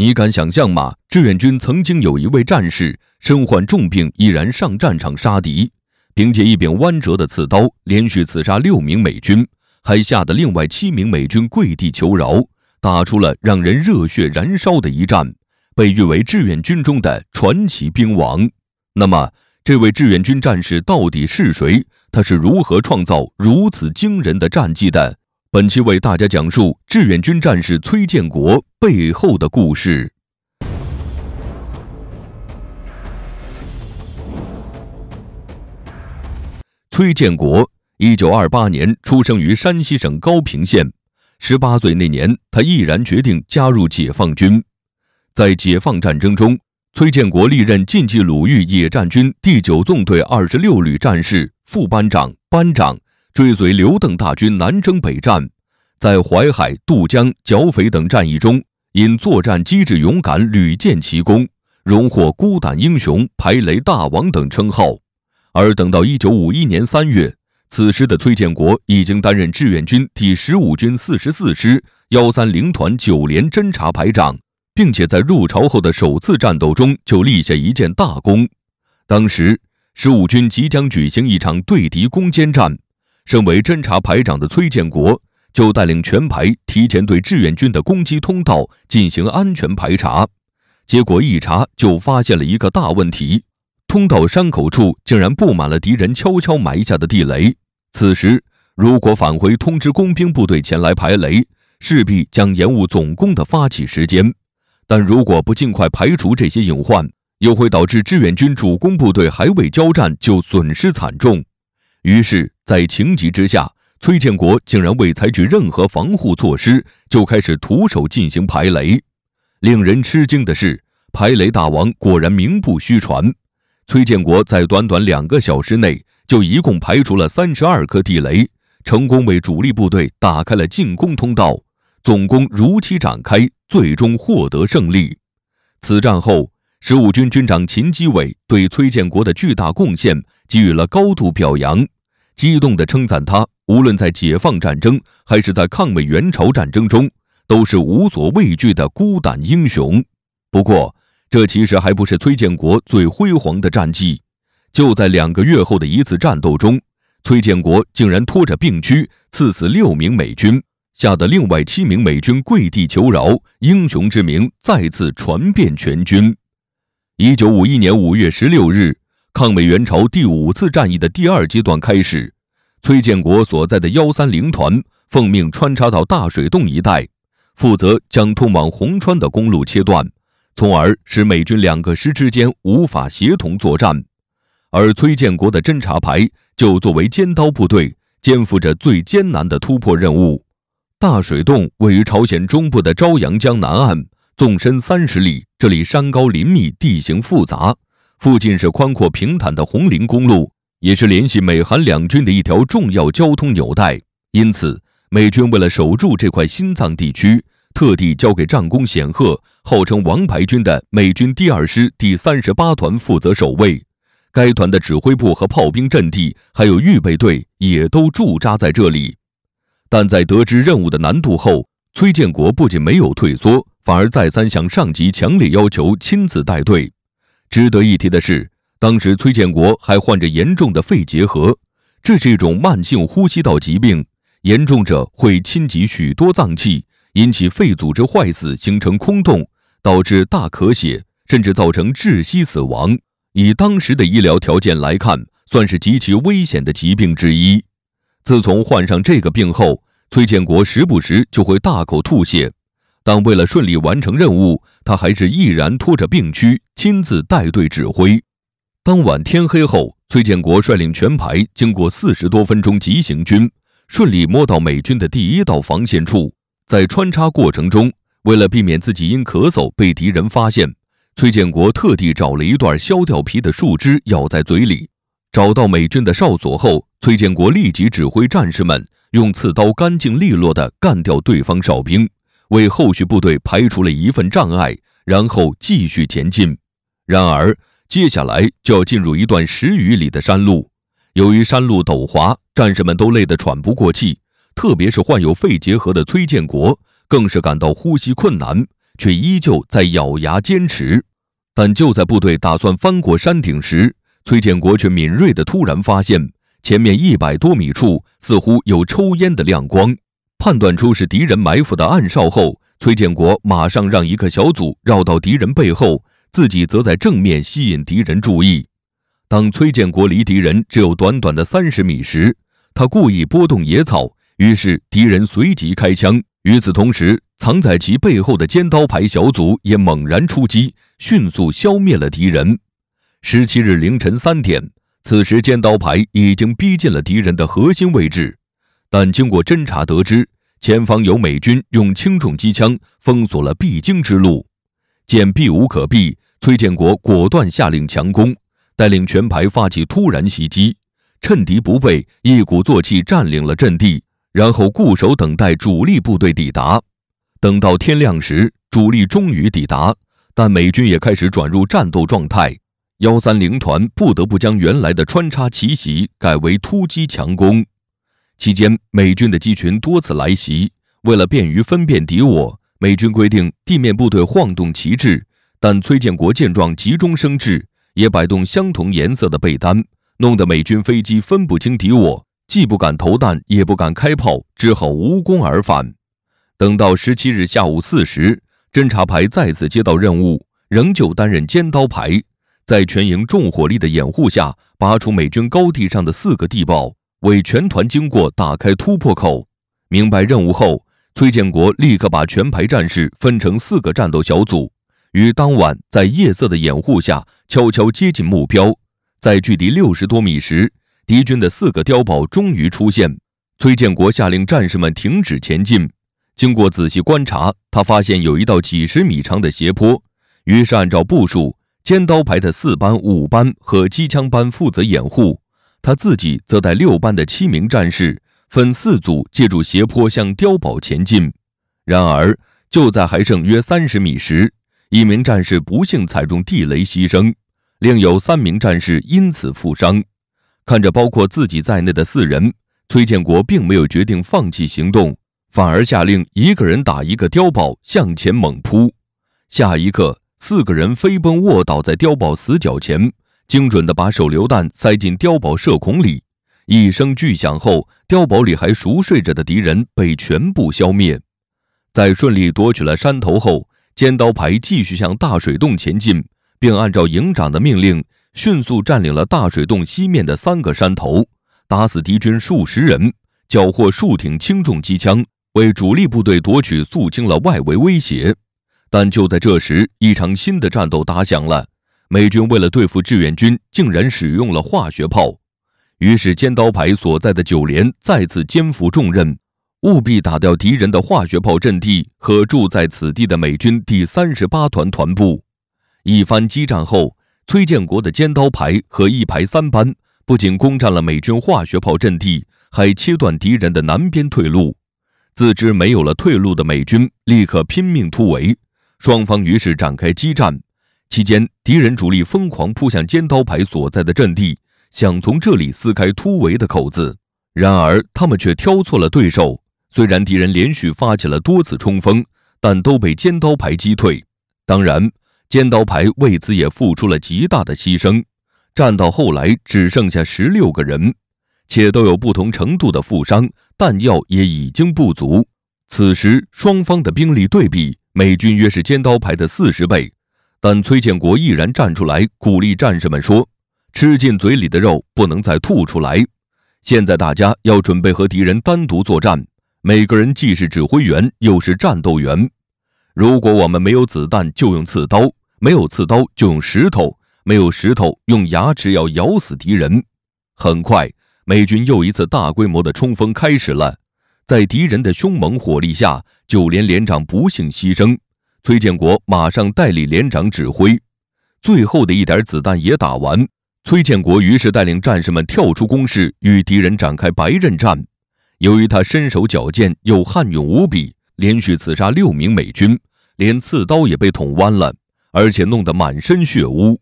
你敢想象吗？志愿军曾经有一位战士身患重病，依然上战场杀敌，凭借一柄弯折的刺刀，连续刺杀六名美军，还吓得另外七名美军跪地求饶，打出了让人热血燃烧的一战，被誉为志愿军中的传奇兵王。那么，这位志愿军战士到底是谁？他是如何创造如此惊人的战绩的？本期为大家讲述志愿军战士崔建国背后的故事。崔建国，一九二八年出生于山西省高平县。十八岁那年，他毅然决定加入解放军。在解放战争中，崔建国历任晋冀鲁豫野战军第九纵队二十六旅战士、副班长、班长。追随刘邓大军南征北战，在淮海、渡江、剿匪等战役中，因作战机智勇敢，屡建奇功，荣获“孤胆英雄”“排雷大王”等称号。而等到一九五一年三月，此时的崔建国已经担任志愿军第十五军四十四师幺三零团九连侦察排长，并且在入朝后的首次战斗中就立下一件大功。当时，十五军即将举行一场对敌攻坚战。身为侦察排长的崔建国，就带领全排提前对志愿军的攻击通道进行安全排查。结果一查就发现了一个大问题：通道山口处竟然布满了敌人悄悄埋下的地雷。此时，如果返回通知工兵部队前来排雷，势必将延误总攻的发起时间；但如果不尽快排除这些隐患，又会导致志愿军主攻部队还未交战就损失惨重。于是，在情急之下，崔建国竟然未采取任何防护措施，就开始徒手进行排雷。令人吃惊的是，排雷大王果然名不虚传。崔建国在短短两个小时内，就一共排除了三十二颗地雷，成功为主力部队打开了进攻通道，总攻如期展开，最终获得胜利。此战后，十五军军长秦基伟对崔建国的巨大贡献给予了高度表扬。激动地称赞他，无论在解放战争还是在抗美援朝战争中，都是无所畏惧的孤胆英雄。不过，这其实还不是崔建国最辉煌的战绩。就在两个月后的一次战斗中，崔建国竟然拖着病躯刺死六名美军，吓得另外七名美军跪地求饶，英雄之名再次传遍全军。一九五一年五月十六日。抗美援朝第五次战役的第二阶段开始，崔建国所在的幺三零团奉命穿插到大水洞一带，负责将通往红川的公路切断，从而使美军两个师之间无法协同作战。而崔建国的侦察排就作为尖刀部队，肩负着最艰难的突破任务。大水洞位于朝鲜中部的朝阳江南岸，纵深三十里，这里山高林密，地形复杂。附近是宽阔平坦的红林公路，也是联系美韩两军的一条重要交通纽带。因此，美军为了守住这块心脏地区，特地交给战功显赫、号称“王牌军”的美军第二师第三十八团负责守卫。该团的指挥部和炮兵阵地，还有预备队，也都驻扎在这里。但在得知任务的难度后，崔建国不仅没有退缩，反而再三向上级强烈要求亲自带队。值得一提的是，当时崔建国还患着严重的肺结核，这是一种慢性呼吸道疾病，严重者会侵及许多脏器，引起肺组织坏死，形成空洞，导致大咳血，甚至造成窒息死亡。以当时的医疗条件来看，算是极其危险的疾病之一。自从患上这个病后，崔建国时不时就会大口吐血。但为了顺利完成任务，他还是毅然拖着病躯亲自带队指挥。当晚天黑后，崔建国率领全排经过四十多分钟急行军，顺利摸到美军的第一道防线处。在穿插过程中，为了避免自己因咳嗽被敌人发现，崔建国特地找了一段削掉皮的树枝咬在嘴里。找到美军的哨所后，崔建国立即指挥战士们用刺刀干净利落地干掉对方哨兵。为后续部队排除了一份障碍，然后继续前进。然而，接下来就要进入一段十余里的山路，由于山路陡滑，战士们都累得喘不过气，特别是患有肺结核的崔建国，更是感到呼吸困难，却依旧在咬牙坚持。但就在部队打算翻过山顶时，崔建国却敏锐地突然发现，前面一百多米处似乎有抽烟的亮光。判断出是敌人埋伏的暗哨后，崔建国马上让一个小组绕到敌人背后，自己则在正面吸引敌人注意。当崔建国离敌人只有短短的三十米时，他故意拨动野草，于是敌人随即开枪。与此同时，藏在其背后的尖刀排小组也猛然出击，迅速消灭了敌人。十七日凌晨三点，此时尖刀排已经逼近了敌人的核心位置。但经过侦查，得知前方有美军用轻重机枪封锁了必经之路，见避无可避，崔建国果断下令强攻，带领全排发起突然袭击，趁敌不备，一鼓作气占领了阵地，然后固守等待主力部队抵达。等到天亮时，主力终于抵达，但美军也开始转入战斗状态，幺三零团不得不将原来的穿插奇袭改为突击强攻。期间，美军的机群多次来袭。为了便于分辨敌我，美军规定地面部队晃动旗帜。但崔建国见状，急中生智，也摆动相同颜色的被单，弄得美军飞机分不清敌我，既不敢投弹，也不敢开炮，只好无功而返。等到十七日下午四时，侦察排再次接到任务，仍旧担任尖刀排，在全营重火力的掩护下，拔出美军高地上的四个地堡。为全团经过打开突破口。明白任务后，崔建国立刻把全排战士分成四个战斗小组，于当晚在夜色的掩护下悄悄接近目标。在距离六十多米时，敌军的四个碉堡终于出现。崔建国下令战士们停止前进。经过仔细观察，他发现有一道几十米长的斜坡，于是按照部署，尖刀排的四班、五班和机枪班负责掩护。他自己则带六班的七名战士分四组，借助斜坡向碉堡前进。然而，就在还剩约三十米时，一名战士不幸踩中地雷牺牲，另有三名战士因此负伤。看着包括自己在内的四人，崔建国并没有决定放弃行动，反而下令一个人打一个碉堡，向前猛扑。下一刻，四个人飞奔卧倒在碉堡死角前。精准地把手榴弹塞进碉堡射孔里，一声巨响后，碉堡里还熟睡着的敌人被全部消灭。在顺利夺取了山头后，尖刀排继续向大水洞前进，并按照营长的命令，迅速占领了大水洞西面的三个山头，打死敌军数十人，缴获数挺轻重机枪，为主力部队夺取肃清了外围威胁。但就在这时，一场新的战斗打响了。美军为了对付志愿军，竟然使用了化学炮，于是尖刀排所在的九连再次肩负重任，务必打掉敌人的化学炮阵地和驻在此地的美军第三十八团团部。一番激战后，崔建国的尖刀排和一排三班不仅攻占了美军化学炮阵地，还切断敌人的南边退路。自知没有了退路的美军立刻拼命突围，双方于是展开激战。期间，敌人主力疯狂扑向尖刀排所在的阵地，想从这里撕开突围的口子。然而，他们却挑错了对手。虽然敌人连续发起了多次冲锋，但都被尖刀排击退。当然，尖刀排为此也付出了极大的牺牲，战到后来只剩下十六个人，且都有不同程度的负伤，弹药也已经不足。此时，双方的兵力对比，美军约是尖刀排的四十倍。但崔建国毅然站出来，鼓励战士们说：“吃进嘴里的肉不能再吐出来。现在大家要准备和敌人单独作战，每个人既是指挥员又是战斗员。如果我们没有子弹，就用刺刀；没有刺刀，就用石头；没有石头，用牙齿要咬死敌人。”很快，美军又一次大规模的冲锋开始了。在敌人的凶猛火力下，九连连长不幸牺牲。崔建国马上代理连长指挥，最后的一点子弹也打完。崔建国于是带领战士们跳出工事，与敌人展开白刃战。由于他身手矫健，又悍勇无比，连续刺杀六名美军，连刺刀也被捅弯了，而且弄得满身血污。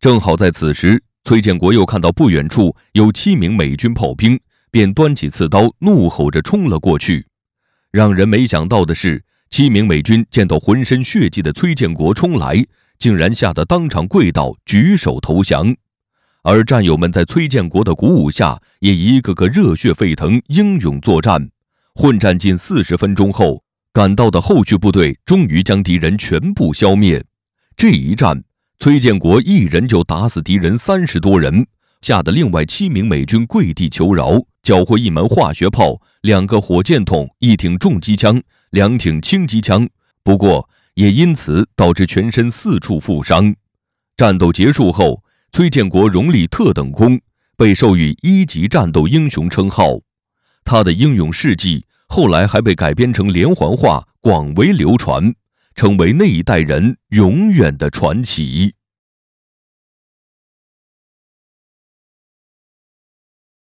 正好在此时，崔建国又看到不远处有七名美军炮兵，便端起刺刀，怒吼着冲了过去。让人没想到的是。七名美军见到浑身血迹的崔建国冲来，竟然吓得当场跪倒，举手投降。而战友们在崔建国的鼓舞下，也一个个热血沸腾，英勇作战。混战近四十分钟后，赶到的后续部队终于将敌人全部消灭。这一战，崔建国一人就打死敌人三十多人，吓得另外七名美军跪地求饶，缴获一门化学炮、两个火箭筒、一挺重机枪。两挺轻机枪，不过也因此导致全身四处负伤。战斗结束后，崔建国荣立特等功，被授予一级战斗英雄称号。他的英勇事迹后来还被改编成连环画，广为流传，成为那一代人永远的传奇。